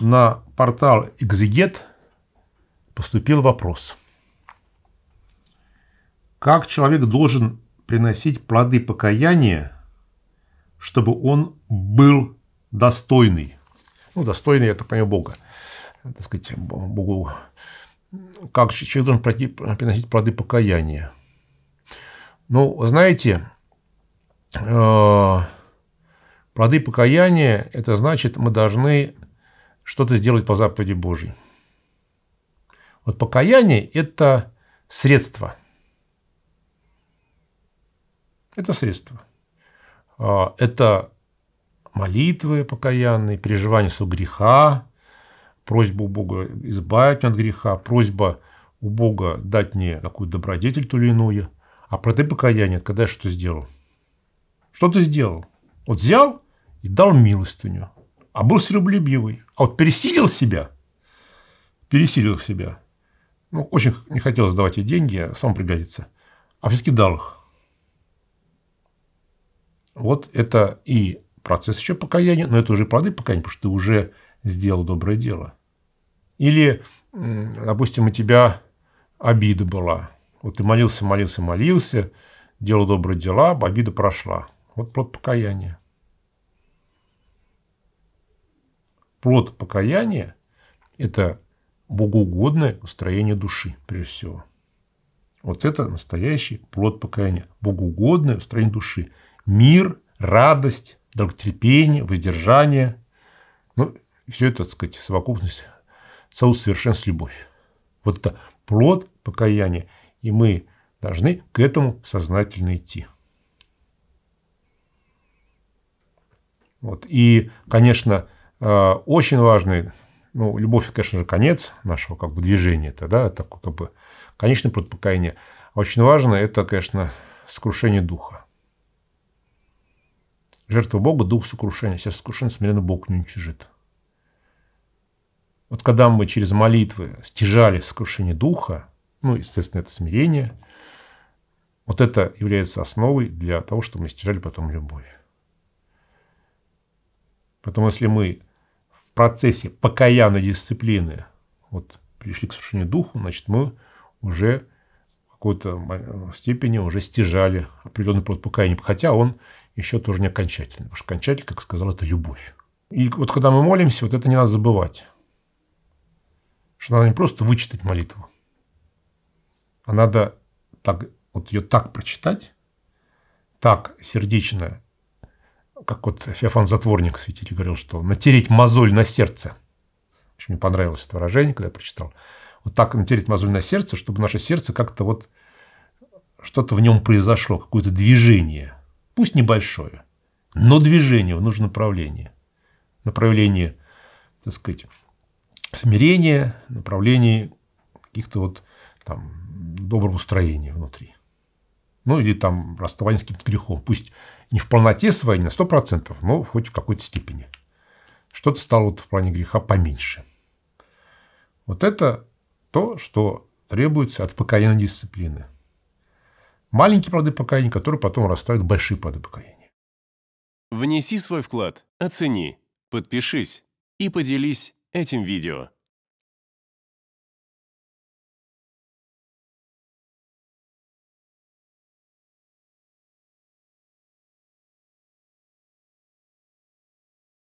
на портал Exeget поступил вопрос. Как человек должен приносить плоды покаяния, чтобы он был достойный? Ну, достойный – это, помимо Бога. Так сказать, Богу. Как человек должен пройти, приносить плоды покаяния? Ну, знаете, э, плоды покаяния – это значит, мы должны что-то сделать по заповеди Божьей. Вот покаяние – это средство. Это средство. А, это молитвы покаянные, переживание своего греха, просьба у Бога избавить от греха, просьба у Бога дать мне какую-то добродетель ту или иную. А про ты покаяние, когда я что сделал? Что ты сделал? Вот взял и дал милостыню а был серебролюбивый. А вот пересилил себя, пересилил себя. Ну, очень не хотел сдавать эти деньги, а сам пригодится. А все-таки дал их. Вот это и процесс еще покаяния, но это уже плоды покаяния, потому что ты уже сделал доброе дело. Или, допустим, у тебя обида была. Вот ты молился, молился, молился, делал добрые дела, обида прошла. Вот плод покаяния. Плод покаяния – это богоугодное устроение души, прежде всего. Вот это настоящий плод покаяния. Богоугодное устроение души. Мир, радость, долготерпение, воздержание. Ну, все это, так сказать, совокупность, соус совершенства, любовь. Вот это плод покаяния. И мы должны к этому сознательно идти. Вот. И, конечно, Э, очень важный, ну, любовь, это, конечно же, конец нашего как бы движения, это, да, такой как бы конечное плод Очень важно это, конечно, сокрушение духа. Жертва Бога – дух сокрушения. Сердце сокрушения смиренно Бог не уничижит. Вот когда мы через молитвы стяжали сокрушение духа, ну, естественно, это смирение, вот это является основой для того, чтобы мы стяжали потом любовь. Поэтому если мы в процессе покаянной дисциплины вот, пришли к совершению духу, значит, мы уже в какой-то э, степени уже стяжали определенный плод покаяния, хотя он еще тоже не окончательный, потому что окончатель, как сказал, это любовь. И вот когда мы молимся, вот это не надо забывать, что надо не просто вычитать молитву, а надо так, вот ее так прочитать, так сердечно как вот Феофан Затворник светитель говорил, что натереть мозоль на сердце. Очень мне понравилось это выражение, когда я прочитал. Вот так натереть мозоль на сердце, чтобы наше сердце как-то вот что-то в нем произошло, какое-то движение. Пусть небольшое, но движение в нужном направлении. Направление, так сказать, смирения, направление каких-то вот там доброго строения внутри ну или там расставание с каким-то грехом. Пусть не в полноте своей, не на 100%, но хоть в какой-то степени. Что-то стало вот в плане греха поменьше. Вот это то, что требуется от покаянной дисциплины. Маленькие плоды покаяния, которые потом расставят большие плоды покаяния. Внеси свой вклад, оцени, подпишись и поделись этим видео.